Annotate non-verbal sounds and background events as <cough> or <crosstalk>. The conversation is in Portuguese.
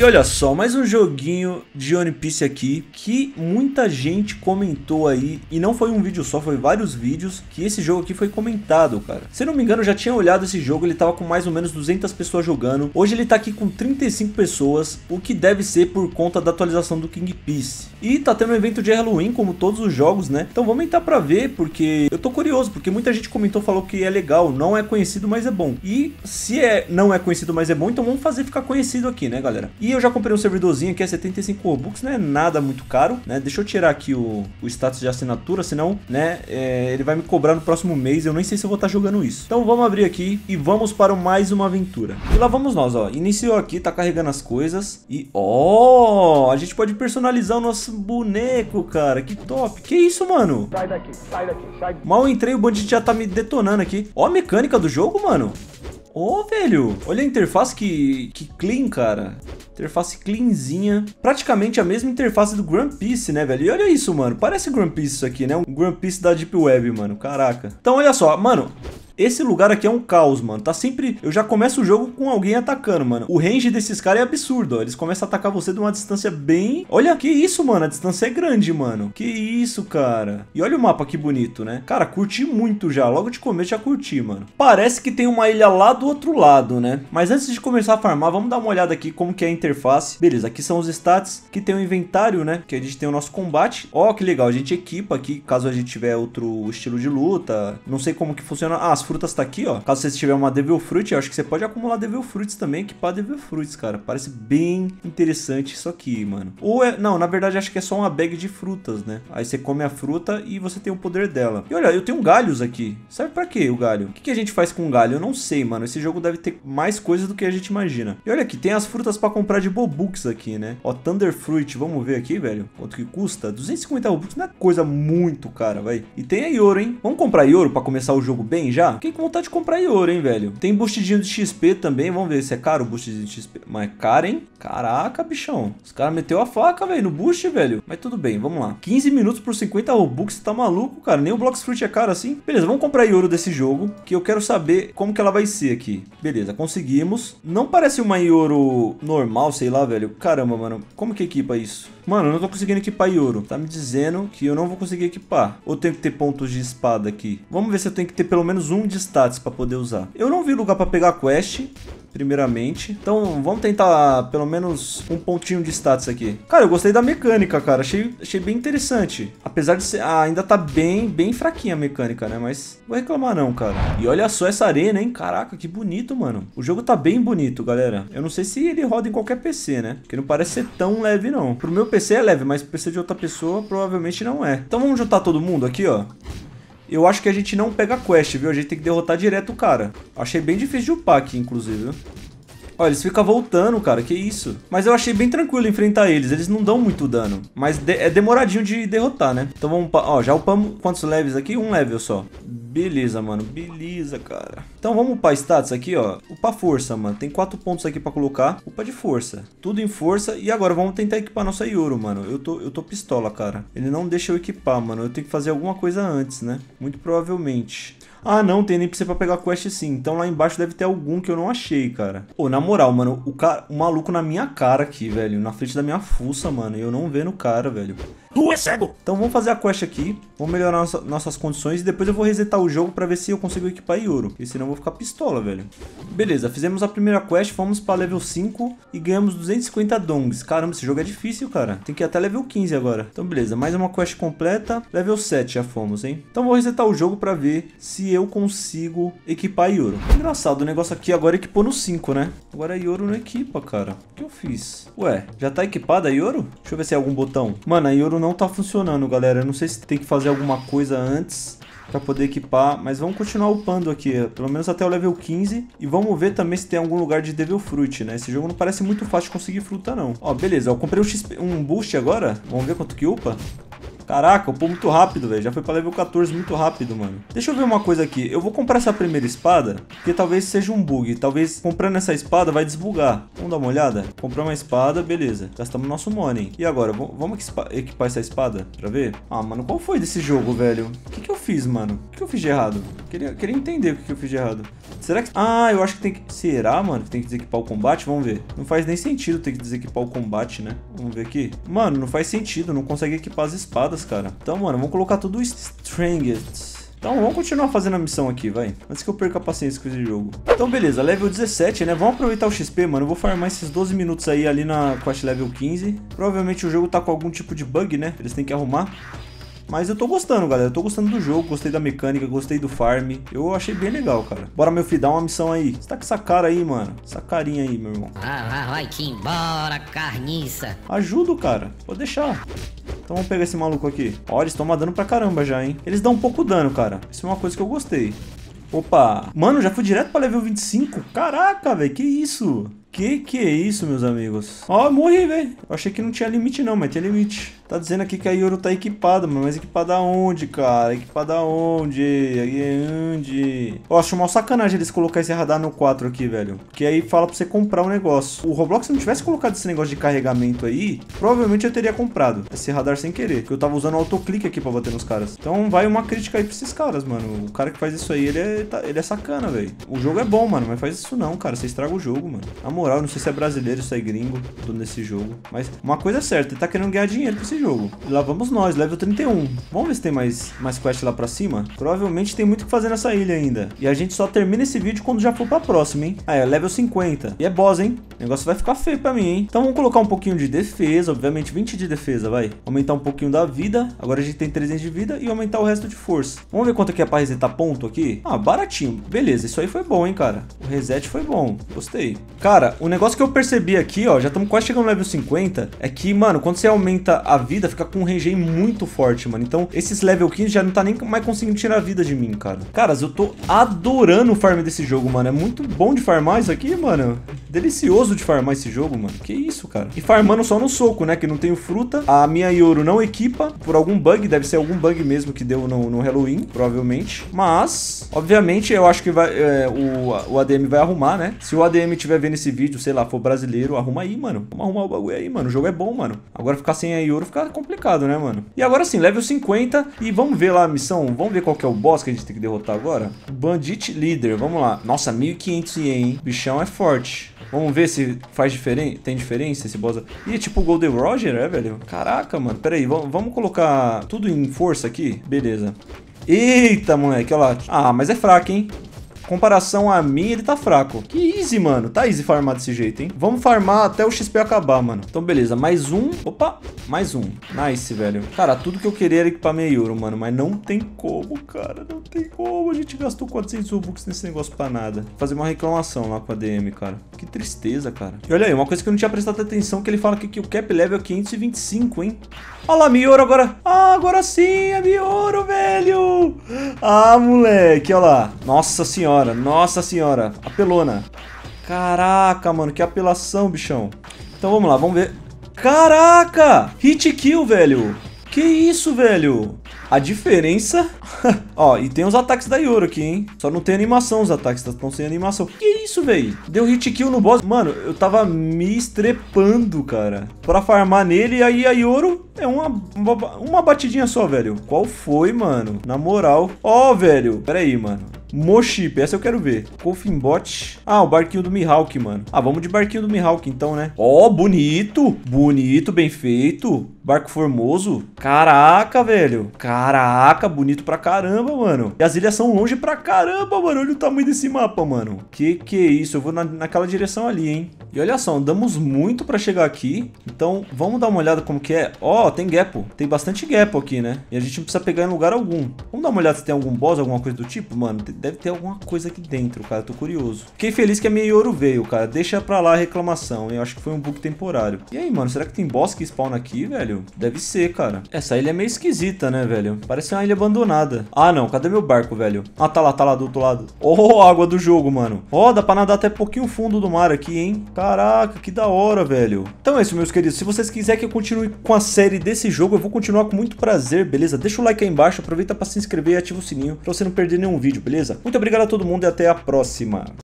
E olha só, mais um joguinho de One Piece aqui que muita gente comentou aí, e não foi um vídeo só, foi vários vídeos que esse jogo aqui foi comentado, cara. Se não me engano, eu já tinha olhado esse jogo, ele tava com mais ou menos 200 pessoas jogando. Hoje ele tá aqui com 35 pessoas, o que deve ser por conta da atualização do King Piece. E tá tendo um evento de Halloween, como todos os jogos, né? Então vamos entrar pra ver, porque eu tô curioso, porque muita gente comentou, falou que é legal, não é conhecido, mas é bom. E se é não é conhecido, mas é bom, então vamos fazer ficar conhecido aqui, né, galera? E e eu já comprei um servidorzinho aqui, é 75 Robux, não é nada muito caro, né? Deixa eu tirar aqui o, o status de assinatura, senão, né, é, ele vai me cobrar no próximo mês, eu nem sei se eu vou estar tá jogando isso. Então vamos abrir aqui e vamos para mais uma aventura. E lá vamos nós, ó. Iniciou aqui, tá carregando as coisas e, ó, a gente pode personalizar o nosso boneco, cara. Que top. Que isso, mano? Sai daqui, sai daqui, sai daqui. Mal entrei, o bandido já tá me detonando aqui. Ó a mecânica do jogo, mano. Ô, oh, velho, olha a interface que, que clean, cara. Interface cleanzinha. Praticamente a mesma interface do Grand Piece, né, velho? E olha isso, mano. Parece Grand Piece isso aqui, né? Um Grand Piece da Deep Web, mano. Caraca. Então, olha só. Mano, esse lugar aqui é um caos, mano. Tá sempre... Eu já começo o jogo com alguém atacando, mano. O range desses caras é absurdo, ó. Eles começam a atacar você de uma distância bem... Olha, que isso, mano. A distância é grande, mano. Que isso, cara. E olha o mapa que bonito, né? Cara, curti muito já. Logo de começo já curti, mano. Parece que tem uma ilha lá do outro lado, né? Mas antes de começar a farmar, vamos dar uma olhada aqui como que é a interface. Beleza, aqui são os stats. que tem o inventário, né? Que a gente tem o nosso combate. Ó, que legal. A gente equipa aqui, caso a gente tiver outro estilo de luta. Não sei como que funciona. Ah, se frutas tá aqui, ó. Caso você tiver uma Devil Fruit, eu acho que você pode acumular Devil Fruits também, equipar Devil Fruits, cara. Parece bem interessante isso aqui, mano. Ou é... Não, na verdade, acho que é só uma bag de frutas, né? Aí você come a fruta e você tem o poder dela. E olha, eu tenho galhos aqui. Serve pra quê o galho? O que, que a gente faz com galho? Eu não sei, mano. Esse jogo deve ter mais coisas do que a gente imagina. E olha aqui, tem as frutas pra comprar de Bobux aqui, né? Ó, Thunder Fruit. Vamos ver aqui, velho. Quanto que custa? 250 bobux. não é coisa muito cara, vai. E tem a Ioro, hein? Vamos comprar Ioro pra começar o jogo bem já? Fiquei com vontade de comprar ouro, hein, velho. Tem boostidinho de XP também. Vamos ver se é caro o boostidinho de XP. Mas é caro, hein? Caraca, bichão. Os caras meteu a faca, velho, no boost, velho. Mas tudo bem, vamos lá. 15 minutos por 50 Robux, tá maluco, cara? Nem o Blocks Fruit é caro assim. Beleza, vamos comprar ouro desse jogo, que eu quero saber como que ela vai ser aqui. Beleza, conseguimos. Não parece uma ouro normal, sei lá, velho. Caramba, mano. Como que equipa isso? Mano, eu não tô conseguindo equipar ouro. Tá me dizendo que eu não vou conseguir equipar. Ou tenho que ter pontos de espada aqui. Vamos ver se eu tenho que ter pelo menos um de status para poder usar. Eu não vi lugar para pegar quest, primeiramente. Então, vamos tentar pelo menos um pontinho de status aqui. Cara, eu gostei da mecânica, cara. Achei, achei bem interessante. Apesar de ser, ah, ainda tá bem, bem fraquinha a mecânica, né? Mas vou reclamar não, cara. E olha só essa arena, hein? Caraca, que bonito, mano. O jogo tá bem bonito, galera. Eu não sei se ele roda em qualquer PC, né? Porque não parece ser tão leve, não. Pro meu PC é leve, mas pro PC de outra pessoa provavelmente não é. Então vamos juntar todo mundo aqui, ó. Eu acho que a gente não pega quest, viu? A gente tem que derrotar direto o cara. Achei bem difícil de upar aqui, inclusive. Olha, eles ficam voltando, cara. Que isso? Mas eu achei bem tranquilo enfrentar eles. Eles não dão muito dano. Mas de é demoradinho de derrotar, né? Então vamos... Ó, já upamos quantos levels aqui? Um level só. Beleza, mano. Beleza, cara. Então vamos upar status aqui, ó. Upar força, mano. Tem quatro pontos aqui pra colocar. Upa de força. Tudo em força. E agora vamos tentar equipar nossa Yoro, mano. Eu tô, eu tô pistola, cara. Ele não deixa eu equipar, mano. Eu tenho que fazer alguma coisa antes, né? Muito provavelmente. Ah, não, tem nem pra você pra pegar quest sim. Então lá embaixo deve ter algum que eu não achei, cara. Pô, na moral, mano, o, cara, o maluco na minha cara aqui, velho. Na frente da minha fuça, mano. E eu não vendo o cara, velho. Tu é cego! Então vamos fazer a quest aqui. Vamos melhorar nossa, nossas condições. E depois eu vou resetar o jogo pra ver se eu consigo equipar Yoro. Porque senão eu vou ficar pistola, velho. Beleza, fizemos a primeira quest. Fomos pra level 5. E ganhamos 250 dongs. Caramba, esse jogo é difícil, cara. Tem que ir até level 15 agora. Então beleza, mais uma quest completa. Level 7 já fomos, hein? Então vou resetar o jogo pra ver se eu consigo equipar Yoro. Engraçado, o negócio aqui agora equipou no 5, né? Agora a Yoro não equipa, cara. O que eu fiz? Ué, já tá equipada a Yoro? Deixa eu ver se é algum botão. Mano, a Yoro não tá funcionando, galera. Eu não sei se tem que fazer alguma coisa antes para poder equipar, mas vamos continuar upando aqui, pelo menos até o level 15, e vamos ver também se tem algum lugar de Devil Fruit, né? Esse jogo não parece muito fácil de conseguir fruta, não. Ó, beleza, eu comprei um, XP, um boost agora, vamos ver quanto que upa. Caraca, eu pulo muito rápido, velho. Já foi pra level 14 muito rápido, mano. Deixa eu ver uma coisa aqui. Eu vou comprar essa primeira espada, porque talvez seja um bug. Talvez comprando essa espada vai desbugar. Vamos dar uma olhada? Comprar uma espada, beleza. Gastamos nosso money. E agora? Vamos equipar essa espada pra ver? Ah, mano, qual foi desse jogo, velho? O que, que eu fiz, mano? O que eu fiz de errado? Queria, queria entender o que eu fiz de errado. Será que... Ah, eu acho que tem que... Será, mano, que tem que desequipar o combate? Vamos ver. Não faz nem sentido ter que desequipar o combate, né? Vamos ver aqui. Mano, não faz sentido. Não consegue equipar as espadas, cara. Então, mano, vamos colocar tudo Strangest. Então vamos continuar fazendo a missão aqui, vai. Antes que eu perca a paciência com esse jogo. Então beleza, level 17, né? Vamos aproveitar o XP, mano. Eu vou farmar esses 12 minutos aí ali na quest level 15. Provavelmente o jogo tá com algum tipo de bug, né? Eles têm que arrumar. Mas eu tô gostando, galera. Eu tô gostando do jogo, gostei da mecânica, gostei do farm. Eu achei bem legal, cara. Bora, meu filho, dá uma missão aí. Você tá com essa cara aí, mano. Essa carinha aí, meu irmão. Ah, vai, vai, que embora, carniça. Ajuda, cara. Pode deixar. Então vamos pegar esse maluco aqui. Ó, eles tomam dano pra caramba já, hein? Eles dão um pouco dano, cara. Isso é uma coisa que eu gostei. Opa! Mano, já fui direto pra level 25? Caraca, velho, que isso? Que que é isso, meus amigos? Ó, oh, morri, velho. Achei que não tinha limite não, mas tem limite. Tá dizendo aqui que a Yoro tá equipada, mas equipada aonde, cara? Equipada aonde? É onde? Ó, oh, acho uma sacanagem eles colocar esse radar no 4 aqui, velho. Que aí fala pra você comprar um negócio. O Roblox, se não tivesse colocado esse negócio de carregamento aí, provavelmente eu teria comprado esse radar sem querer. Porque eu tava usando o autoclique aqui pra bater nos caras. Então vai uma crítica aí pra esses caras, mano. O cara que faz isso aí, ele é, tá, ele é sacana, velho. O jogo é bom, mano, mas faz isso não, cara. Você estraga o jogo, mano. A moral, não sei se é brasileiro, se é gringo, tô nesse jogo. Mas uma coisa é certa, ele tá querendo ganhar dinheiro com esse jogo. E lá vamos nós, level 31. Vamos ver se tem mais, mais quest lá pra cima. Provavelmente tem muito o que fazer nessa ilha ainda. E a gente só termina esse vídeo quando já for pra próxima, hein? Ah, é level 50. E é boss, hein? O negócio vai ficar feio pra mim, hein? Então vamos colocar um pouquinho de defesa, obviamente 20 de defesa, vai. Aumentar um pouquinho da vida. Agora a gente tem 300 de vida e aumentar o resto de força. Vamos ver quanto que é pra resetar ponto aqui? Ah, baratinho. Beleza, isso aí foi bom, hein, cara? reset foi bom, gostei. Cara, o negócio que eu percebi aqui, ó, já estamos quase chegando no level 50, é que, mano, quando você aumenta a vida, fica com um regen muito forte, mano. Então, esses level 15 já não tá nem mais conseguindo tirar a vida de mim, cara. Caras, eu tô adorando o farm desse jogo, mano. É muito bom de farmar isso aqui, mano. Delicioso de farmar esse jogo, mano. Que isso, cara. E farmando só no soco, né? Que não tenho fruta. A minha Yoro não equipa por algum bug. Deve ser algum bug mesmo que deu no, no Halloween, provavelmente. Mas, obviamente, eu acho que vai, é, o, o ADM vai arrumar, né? Se o ADM tiver vendo esse vídeo, sei lá, for brasileiro, arruma aí, mano. Vamos arrumar o bagulho aí, mano. O jogo é bom, mano. Agora ficar sem a Yoro fica complicado, né, mano? E agora sim, level 50. E vamos ver lá a missão. Vamos ver qual que é o boss que a gente tem que derrotar agora? Bandit Leader. Vamos lá. Nossa, 1500 ien, hein? bichão é forte. Vamos ver se faz diferença. Tem diferença esse boss. Ih, é tipo o Golden Roger, é, velho? Caraca, mano. Pera aí, vamos colocar tudo em força aqui? Beleza. Eita, moleque, olha lá. Ah, mas é fraco, hein? Comparação a mim, ele tá fraco. Que easy, mano. Tá easy farmar desse jeito, hein? Vamos farmar até o XP acabar, mano. Então, beleza. Mais um. Opa, mais um. Nice, velho. Cara, tudo que eu queria era equipar meio euro, mano. Mas não tem como, cara. Não tem como. A gente gastou 400 Robux nesse negócio pra nada. Fazer uma reclamação lá com a DM, cara. Que tristeza, cara. E olha aí, uma coisa que eu não tinha prestado atenção, que ele fala que, que o cap level é 525, hein? Olha lá, Mioro agora. Ah, agora sim, é Mioro, velho. Ah, moleque, olha lá. Nossa senhora, nossa senhora. Apelona. Caraca, mano, que apelação, bichão. Então vamos lá, vamos ver. Caraca! Hit kill, velho. Que isso, velho? A diferença... <laughs> Ó, e tem os ataques da Yoro aqui, hein? Só não tem animação, os ataques estão tá sem animação. Que isso, velho? Deu hit kill no boss. Mano, eu tava me estrepando, cara. Pra farmar nele, aí a Yoro é uma, uma, uma batidinha só, velho. Qual foi, mano? Na moral. Ó, velho. Pera aí, mano. Mochip, essa eu quero ver. Coffinbot. Ah, o barquinho do Mihawk, mano. Ah, vamos de barquinho do Mihawk então, né? Ó, oh, bonito. Bonito, bem feito. Barco formoso. Caraca, velho. Caraca, bonito pra caramba, mano. E as ilhas são longe pra caramba, mano. Olha o tamanho desse mapa, mano. Que que é isso? Eu vou na, naquela direção ali, hein? E olha só, andamos muito pra chegar aqui. Então, vamos dar uma olhada como que é. Ó, oh, tem gapo. Tem bastante gapo aqui, né? E a gente não precisa pegar em lugar algum. Vamos dar uma olhada se tem algum boss, alguma coisa do tipo, mano deve ter alguma coisa aqui dentro, cara. Tô curioso. Fiquei feliz que a minha ouro veio, cara. Deixa pra lá a reclamação. Eu acho que foi um bug temporário. E aí, mano? Será que tem boss que spawn aqui, velho? Deve ser, cara. Essa ilha é meio esquisita, né, velho? Parece uma ilha abandonada. Ah, não. Cadê meu barco, velho? Ah, tá lá, tá lá do outro lado. Oh, água do jogo, mano. Ó, oh, dá pra nadar até pouquinho fundo do mar aqui, hein? Caraca, que da hora, velho. Então é isso, meus queridos. Se vocês quiserem que eu continue com a série desse jogo, eu vou continuar com muito prazer, beleza? Deixa o like aí embaixo, aproveita pra se inscrever e ativa o sininho pra você não perder nenhum vídeo, beleza? Beleza? Muito obrigado a todo mundo e até a próxima.